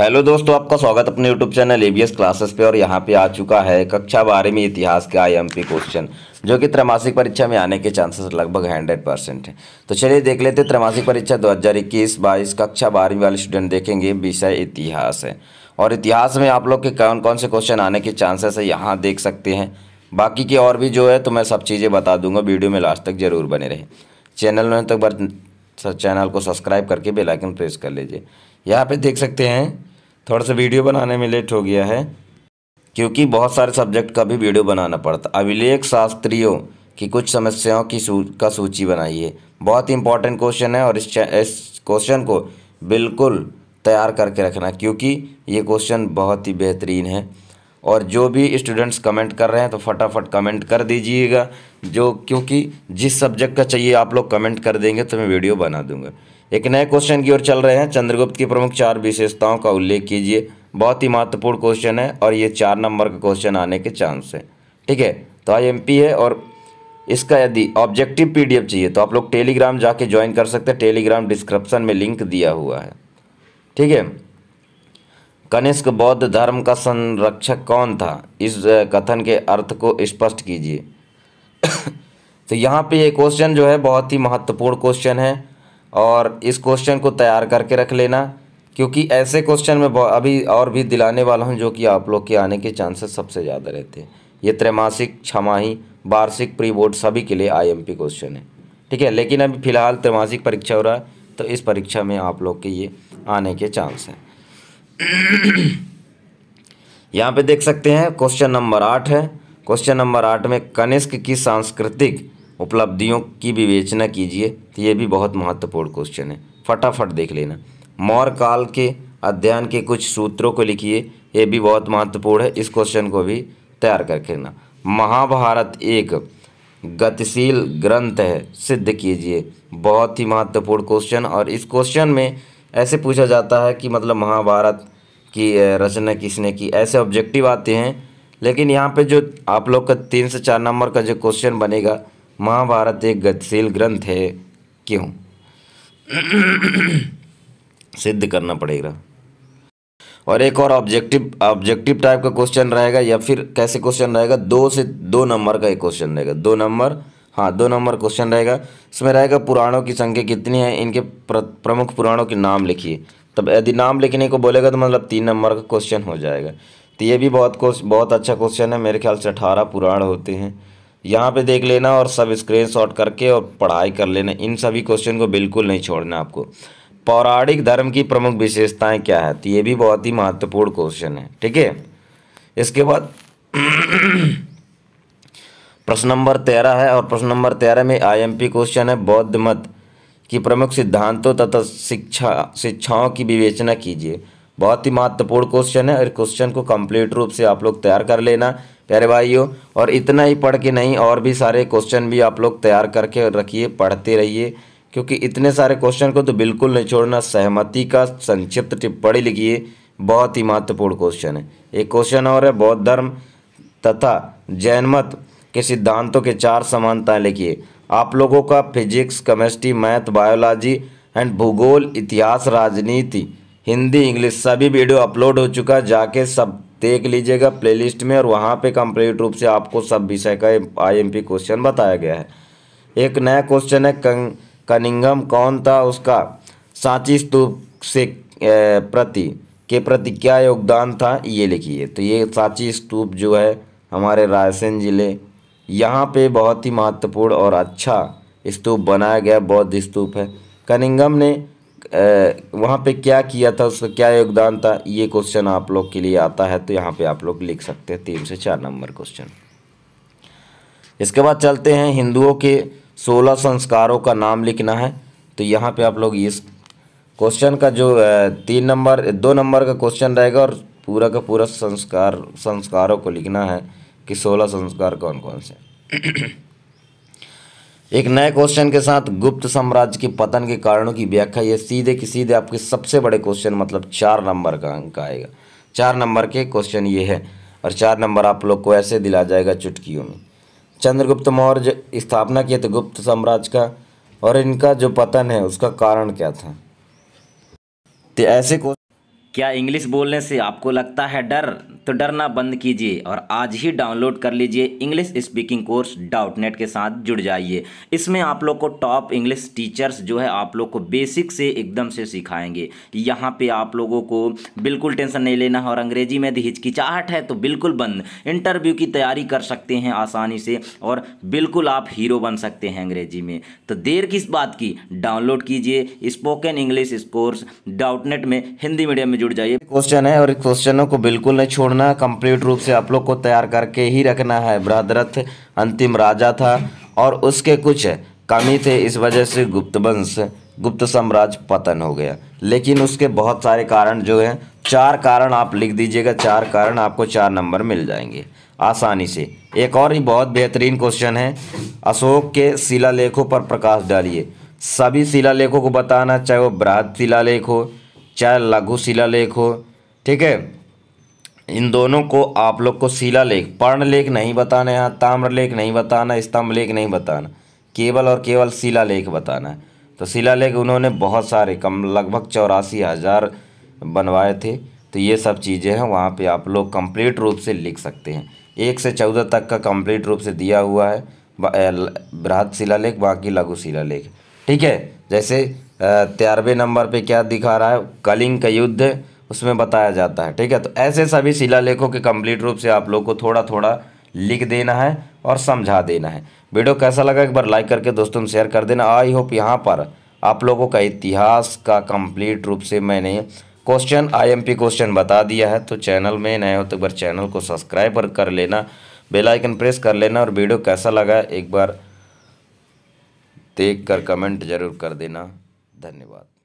hello दोस्तों आपका स्वागत अपने यूट्यूब चैनल एबीएस क्लासेस पे और यहाँ पे आ चुका है कक्षा बारे में इतिहास का आईएमपी क्वेश्चन जो कि त्रैमासिक परीक्षा में आने के चांसेस लगभग हंड्रेड परसेंट हैं तो चलिए देख लेते हैं त्रैमासिक परीक्षा दो हज़ार इक्कीस बाईस कक्षा बारहवीं वाले स्टूडेंट देखेंगे विषय इतिहास है और इतिहास में आप लोग के कौन कौन से क्वेश्चन आने के चांसेस है यहाँ देख सकते हैं बाकी के और भी जो है तो मैं सब चीज़ें बता दूंगा वीडियो में लास्ट तक जरूर बने रहे चैनल में तो चैनल को सब्सक्राइब करके बेलाइकन प्रेस कर लीजिए यहाँ पे देख सकते हैं थोड़ा सा वीडियो बनाने में लेट हो गया है क्योंकि बहुत सारे सब्जेक्ट का भी वीडियो बनाना पड़ता अभिलेख शास्त्रियों की कुछ समस्याओं की सू, का सूची बनाइए बहुत ही इंपॉर्टेंट क्वेश्चन है और इस, इस क्वेश्चन को बिल्कुल तैयार करके रखना क्योंकि ये क्वेश्चन बहुत ही बेहतरीन है और जो भी स्टूडेंट्स कमेंट कर रहे हैं तो फटाफट कमेंट कर दीजिएगा जो क्योंकि जिस सब्जेक्ट का चाहिए आप लोग कमेंट कर देंगे तो मैं वीडियो बना दूंगा एक नए क्वेश्चन की ओर चल रहे हैं चंद्रगुप्त की प्रमुख चार विशेषताओं का उल्लेख कीजिए बहुत ही महत्वपूर्ण क्वेश्चन है और ये चार नंबर का क्वेश्चन आने के चांस है ठीक है तो आई एम है और इसका यदि ऑब्जेक्टिव एफ चाहिए तो आप लोग टेलीग्राम जाके ज्वाइन कर सकते हैं टेलीग्राम डिस्क्रिप्शन में लिंक दिया हुआ है ठीक है कनिष्क बौद्ध धर्म का संरक्षक कौन था इस कथन के अर्थ को स्पष्ट कीजिए तो यहाँ पे ये क्वेश्चन जो है बहुत ही महत्वपूर्ण क्वेश्चन है और इस क्वेश्चन को तैयार करके रख लेना क्योंकि ऐसे क्वेश्चन में अभी और भी दिलाने वाला हूँ जो कि आप लोग के आने के चांसेस सबसे ज़्यादा रहते हैं ये त्रैमासिक छमाही वार्षिक प्री बोर्ड सभी के लिए आईएमपी क्वेश्चन है ठीक है लेकिन अभी फ़िलहाल त्रैमासिक परीक्षा हो रहा है तो इस परीक्षा में आप लोग के ये आने के चांस हैं यहाँ पे देख सकते हैं क्वेश्चन नंबर आठ है क्वेश्चन नंबर आठ में कनिष्क की सांस्कृतिक उपलब्धियों की विवेचना कीजिए तो ये भी बहुत महत्वपूर्ण क्वेश्चन है फटाफट देख लेना मौर्य काल के अध्ययन के कुछ सूत्रों को लिखिए ये भी बहुत महत्वपूर्ण है इस क्वेश्चन को भी तैयार करके ना महाभारत एक गतिशील ग्रंथ है सिद्ध कीजिए बहुत ही महत्वपूर्ण क्वेश्चन और इस क्वेश्चन में ऐसे पूछा जाता है कि मतलब महाभारत की रचना किसने की ऐसे ऑब्जेक्टिव आते हैं लेकिन यहाँ पे जो आप लोग का तीन से चार नंबर का जो क्वेश्चन बनेगा महाभारत एक गतिशील ग्रंथ है क्यों सिद्ध करना पड़ेगा और एक और ऑब्जेक्टिव ऑब्जेक्टिव टाइप का क्वेश्चन रहेगा या फिर कैसे क्वेश्चन रहेगा दो से दो नंबर का एक क्वेश्चन रहेगा दो नंबर हाँ दो नंबर क्वेश्चन रहेगा इसमें रहेगा पुराणों की संख्या कितनी है इनके प्र, प्रमुख पुराणों के नाम लिखिए तब यदि नाम लिखने को बोलेगा तो मतलब तीन नंबर का क्वेश्चन हो जाएगा तो ये भी बहुत बहुत अच्छा क्वेश्चन है मेरे ख्याल से अठारह पुराण होते हैं यहाँ पे देख लेना और सब स्क्रीन शॉट करके और पढ़ाई कर लेना इन सभी क्वेश्चन को बिल्कुल नहीं छोड़ना आपको पौराणिक धर्म की प्रमुख विशेषताएं क्या है तो ये भी बहुत ही महत्वपूर्ण क्वेश्चन है ठीक है इसके बाद प्रश्न नंबर तेरह है और प्रश्न नंबर तेरह में आईएमपी क्वेश्चन है बौद्ध मत की प्रमुख सिद्धांतों तथा शिक्षा शिक्षाओं की विवेचना कीजिए बहुत ही महत्वपूर्ण क्वेश्चन है और क्वेश्चन को कंप्लीट रूप से आप लोग तैयार कर लेना प्यारे भाइयों और इतना ही पढ़ के नहीं और भी सारे क्वेश्चन भी आप लोग तैयार करके रखिए पढ़ते रहिए क्योंकि इतने सारे क्वेश्चन को तो बिल्कुल नहीं छोड़ना सहमति का संक्षिप्त टिप्पणी लिखिए बहुत ही महत्वपूर्ण क्वेश्चन है एक क्वेश्चन और है बौद्ध धर्म तथा जैन मत के सिद्धांतों के चार समानताएं लिखिए आप लोगों का physics chemistry math biology and भूगोल इतिहास राजनीति हिंदी इंग्लिश सभी वीडियो अपलोड हो चुका जाके सब देख लीजिएगा प्लेलिस्ट में और वहाँ पे कंप्लीट रूप से आपको सब विषय का आईएमपी क्वेश्चन बताया गया है एक नया क्वेश्चन है कं, कनिंगम कौन था उसका सांची स्तूप से प्रति के प्रति क्या योगदान था ये लिखिए तो ये सांची स्तूप जो है हमारे रायसेन ज़िले यहाँ पे बहुत ही महत्वपूर्ण और अच्छा स्तूप बनाया गया बौद्ध स्तूप है कनिंगम ने वहाँ पे क्या किया था उसका क्या योगदान था ये क्वेश्चन आप लोग के लिए आता है तो यहाँ पे आप लोग लिख सकते हैं तीन से चार नंबर क्वेश्चन इसके बाद चलते हैं हिंदुओं के सोलह संस्कारों का नाम लिखना है तो यहाँ पे आप लोग इस क्वेश्चन का जो तीन नंबर दो नंबर का क्वेश्चन रहेगा और पूरा का पूरा संस्कार संस्कारों को लिखना है कि सोलह संस्कार कौन कौन से एक नए क्वेश्चन के साथ गुप्त साम्राज्य के पतन के कारणों की व्याख्या ये सीधे के सीधे आपके सबसे बड़े क्वेश्चन मतलब चार नंबर का अंक आएगा चार नंबर के क्वेश्चन ये है और चार नंबर आप लोग को ऐसे दिला जाएगा चुटकियों में चंद्रगुप्त मौर्य स्थापना किए थे गुप्त साम्राज्य का और इनका जो पतन है उसका कारण क्या था तो ऐसे क्या इंग्लिश बोलने से आपको लगता है डर तो डरना बंद कीजिए और आज ही डाउनलोड कर लीजिए English speaking course Doubtnut के साथ जुड़ जाइए इसमें आप लोग को टॉप इंग्लिश टीचर्स जो है आप लोग को बेसिक से एकदम से सिखाएंगे यहाँ पे आप लोगों को बिल्कुल टेंशन नहीं लेना और अंग्रेजी में हिचकिचाहट है तो बिल्कुल बंद इंटरव्यू की तैयारी कर सकते हैं आसानी से और बिल्कुल आप हीरो बन सकते हैं अंग्रेजी में तो देर किस बात की डाउनलोड कीजिए स्पोकन इंग्लिश कोर्स डाउटनेट में हिंदी मीडियम में जुड़ जाइए क्वेश्चन है और क्वेश्चनों को बिल्कुल नहीं छोड़ छोड़ना कंप्लीट रूप से आप लोग को तैयार करके ही रखना है बृहद्रथ अंतिम राजा था और उसके कुछ कमी थे इस वजह से गुप्त वंश गुप्त साम्राज्य पतन हो गया लेकिन उसके बहुत सारे कारण जो हैं चार कारण आप लिख दीजिएगा चार कारण आपको चार नंबर मिल जाएंगे आसानी से एक और ही बहुत बेहतरीन क्वेश्चन है अशोक के शिलालेखों पर प्रकाश डालिए सभी शिलालेखों को बताना चाहे वो बृहद शिलालेख हो चाहे लघु शिलालेख हो ठीक है इन दोनों को आप लोग को शिला लेख पर्ण लेख नहीं बताना यहाँ ताम्र लेख नहीं बताना स्तंभ लेख नहीं बताना केवल और केवल शिला लेख बताना है तो शिला लेख उन्होंने बहुत सारे कम लगभग चौरासी हज़ार बनवाए थे तो ये सब चीज़ें हैं वहाँ पे आप लोग कंप्लीट रूप से लिख सकते हैं एक से चौदह तक का कंप्लीट रूप से दिया हुआ है बृहद लेख बाकी लघु लेख ठीक है जैसे तिरानवे नंबर पर क्या दिखा रहा है कलिंग का युद्ध उसमें बताया जाता है ठीक है तो ऐसे सभी शिलालेखों के कंप्लीट रूप से आप लोग को थोड़ा थोड़ा लिख देना है और समझा देना है वीडियो कैसा लगा एक बार लाइक करके दोस्तों में शेयर कर देना आई होप यहाँ पर आप लोगों का इतिहास का कंप्लीट रूप से मैंने क्वेश्चन आईएमपी क्वेश्चन बता दिया है तो चैनल में नए हो तो एक बार चैनल को सब्सक्राइब कर लेना बेल आइकन प्रेस कर लेना और वीडियो कैसा लगा एक बार देख कर कमेंट जरूर कर देना धन्यवाद